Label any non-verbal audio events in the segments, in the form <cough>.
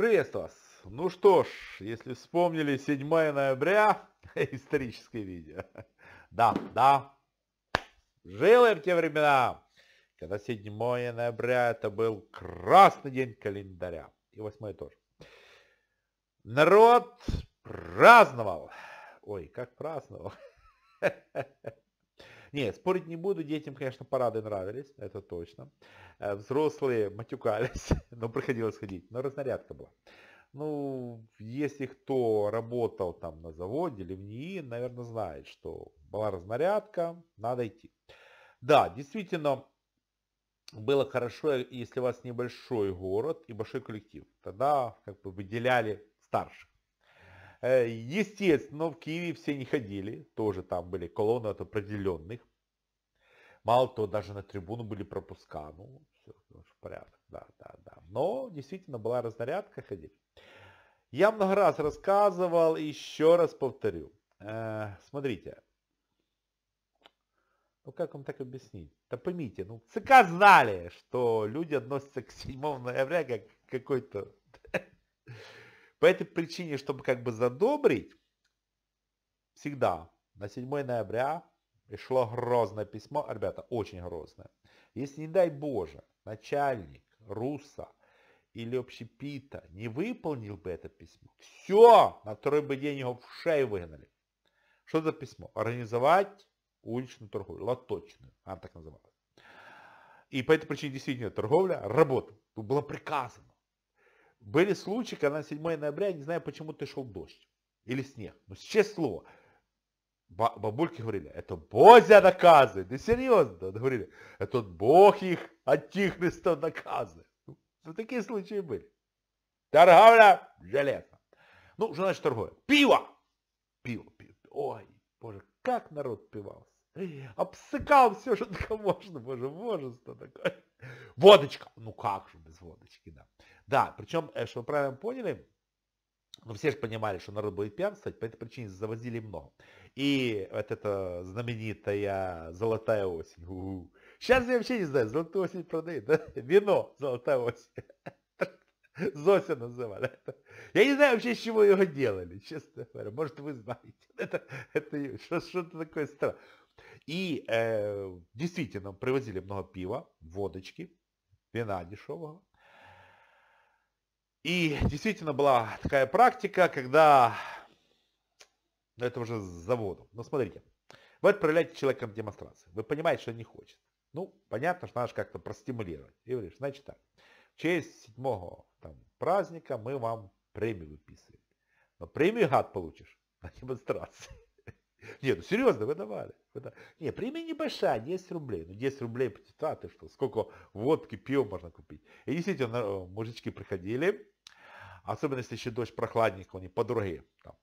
Приветствую вас! Ну что ж, если вспомнили 7 ноября, <laughs> историческое видео. <laughs> Да, да, жил я в те времена, когда 7 ноября это был красный день календаря. И 8 тоже. Народ праздновал. Ой, как праздновал. <laughs> Нет, спорить не буду, детям, конечно, парады нравились, это точно. Э, взрослые матюкались, <laughs> но приходилось ходить, но разнарядка была. Ну, если кто работал там на заводе или в НИИ, наверное, знает, что была разнарядка, надо идти. Да, действительно, было хорошо, если у вас небольшой город и большой коллектив. Тогда как бы выделяли старших. Э, естественно, в Киеве все не ходили, тоже там были колонны от определенных. Мало того, даже на трибуну были пропуска. Ну, все, в порядке, да, да, да. Но действительно была разнарядка, ходили. Я много раз рассказывал, еще раз повторю. Э, смотрите. Ну как вам так объяснить? Да поймите, ну ЦК знали, что люди относятся к 7 ноября как какой-то... <laughs> По этой причине, чтобы как бы задобрить, всегда на 7 ноября и шло грозное письмо, ребята, очень грозное. Если, не дай Боже, начальник РУСа или общепита не выполнил бы это письмо, все, на второй бы день его в шею выгнали. Что за письмо? Организовать уличную торговлю, лоточную, она так называлась. И по этой причине действительно торговля работала, было приказано. Были случаи, когда на 7 ноября, не знаю, почему ты шел дождь или снег, но честное слово, бабульки говорили, это Бозя наказывает. Да серьезно, говорили, это Бог их, антихристов наказывает. Ну, такие случаи были. Торговля железо. Ну, что значит торговля? Пиво! Пиво, пиво. Ой, боже, как народ пивался. Обсыкал все, что только можно, боже, боже, что такое. Водочка. Ну как же без водочки, да. Да, причем, э, чтобы правильно поняли, но ну, все же понимали, что народ будет пьянствовать, по этой причине завозили много. И вот эта знаменитая золотая осень. У-у-у. Сейчас я вообще не знаю, золотую осень продают, да? <laughs> Вино золотая осень. <laughs> Зося называли. Я не знаю вообще, с чего его делали, честно говоря. Может, вы знаете. <laughs> Это, это что, что-то такое странное. И э, действительно, привозили много пива, водочки, вина дешевого. И действительно была такая практика, когда... Но это уже с заводом. Но смотрите, вы отправляете человека на демонстрацию. Вы понимаете, что он не хочет. Ну, понятно, что надо как-то простимулировать. И говоришь, значит так, в честь седьмого там, праздника мы вам премию выписываем. Но премию, гад, получишь на <laughs> демонстрации. <laughs> Нет, ну серьезно, выдавали. выдавали. Не, премия небольшая, 10 рублей. Ну 10 рублей, а ты что, сколько водки, пива можно купить. И действительно, э, мужички приходили, особенно если еще дождь прохладненько, они по дороге там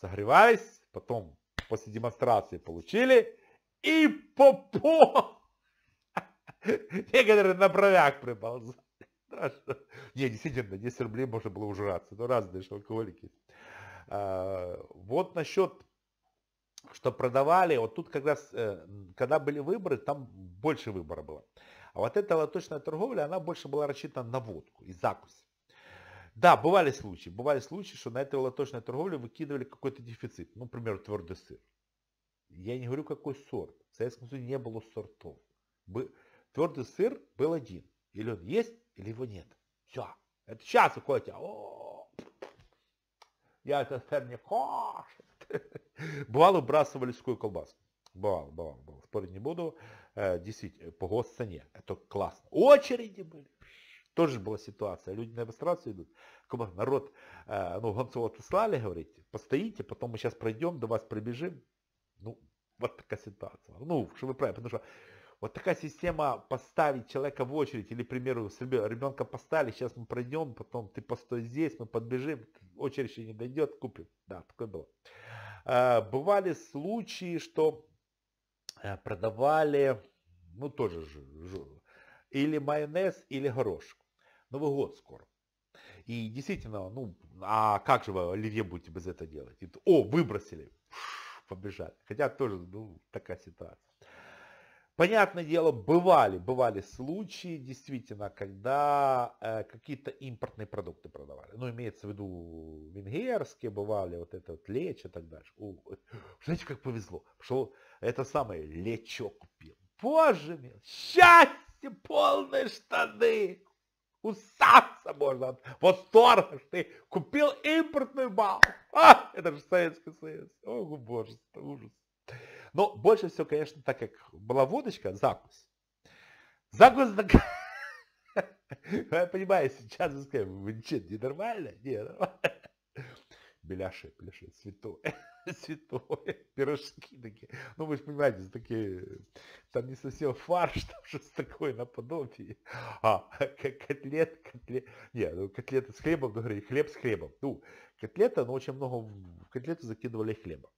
согревались, потом после демонстрации получили и попо. <laughs> Некоторые на бровях приползали. <laughs> Не, действительно, 10 рублей можно было ужраться. Ну, разные же алкоголики. А, вот насчет что продавали, вот тут когда, э, когда были выборы, там больше выбора было. А вот эта лоточная торговля, она больше была рассчитана на водку и закусь. Да, бывали случаи, бывали случаи, что на этой лоточной торговле выкидывали какой-то дефицит, ну, например, твердый сыр. Я не говорю, какой сорт. В Советском Союзе не было сортов. Твердый сыр был один. Или он есть, или его нет. Все. Это сейчас уходите. О-о-о я это сэр не хочет. <laughs> Бывало, бросали сухую колбаску. Бывало, бывало, бывало. Спорить не буду. Э, действительно, по госцене. Это классно. Очереди были. Тоже была ситуация. Люди на демонстрацию идут. Народ, э, ну, Гонцова отослали, говорите, постоите, потом мы сейчас пройдем, до вас прибежим. Ну, вот такая ситуация. Ну, что вы правильно, потому что вот такая система поставить человека в очередь, или, к примеру, ребенка поставили, сейчас мы пройдем, потом ты постой здесь, мы подбежим, очередь еще не дойдет, купим. Да, такое было. А, бывали случаи, что э, продавали, ну тоже или майонез, или горошек. Новый год скоро. И действительно, ну, а как же вы оливье будете без этого делать? И, о, выбросили, побежали. Хотя тоже ну, такая ситуация. Понятное дело, бывали, бывали случаи, действительно, когда э, какие-то импортные продукты продавали. Ну, имеется в виду венгерские, бывали, вот это вот лечь и так дальше. О, <laughs> знаете, как повезло, что это самое лечо купил. Боже мой, счастье, полные штаны. Усаться можно от восторга, ты купил импортную бал. <laughs> А, это же Советский Союз. О, боже, это ужас. Но больше всего, конечно, так как была водочка, закус. Закус так <laughs> я понимаю, сейчас вы скажете, вы что, ненормально? Не, нормально. Ну, <laughs> беляши, беляши, святое, <laughs> святое, пирожки такие. Ну, вы же понимаете, такие, там не совсем фарш, там что-то такое наподобие. А, котлет, котлет, не, ну, котлеты с хлебом, ну, хлеб с хлебом. Ну, котлета, но ну, очень много, в котлету закидывали хлеба.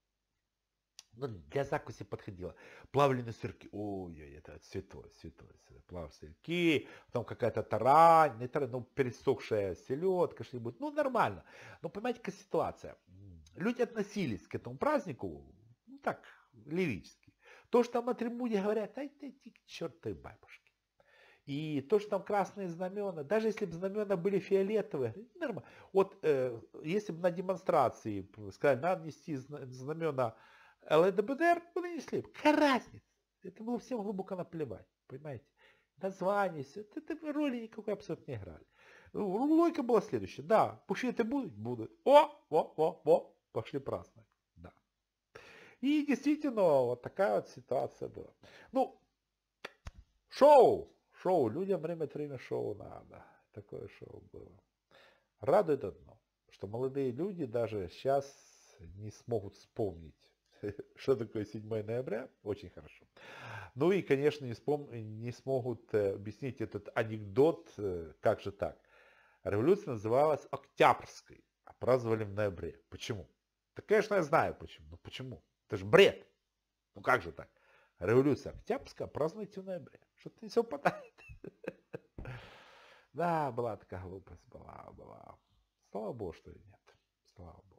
Ну, для закуси подходило. Плавленые сырки. ой это святое, святое. святое, Плавленые сырки. Потом какая-то тарань, не ну, тарань, ну, пересохшая селедка, что-нибудь. Ну, нормально. Но, понимаете, какая ситуация. Люди относились к этому празднику, ну, так, лирически. То, что там на трибуне говорят, ай ты, ты к чертой бабушке. И то, что там красные знамена, даже если бы знамена были фиолетовые, ну, нормально. Вот э, если бы на демонстрации сказали, надо нести знамена ЛДБДР понесли. Ну, какая разница? Это было всем глубоко наплевать. Понимаете? Название, все. Это, это роли никакой абсолютно не играли. Ну, логика была следующая. Да, пушиты будут? Будут. О, о, о, о. Пошли праздновать. Да. И действительно, вот такая вот ситуация была. Ну, шоу. Шоу. Людям время от времени шоу надо. Такое шоу было. Радует одно, что молодые люди даже сейчас не смогут вспомнить <laughs> что такое 7 ноября, очень хорошо. Ну и, конечно, не, спом... не смогут э, объяснить этот анекдот, э, как же так. Революция называлась Октябрьской, а праздновали в ноябре. Почему? Да, конечно, я знаю почему. Но ну почему? Это же бред. Ну как же так? Революция Октябрьская, а празднуйте в ноябре. Что-то не все попадает. <laughs> Да, была такая глупость, была, была. Слава Богу, что ли нет. Слава Богу.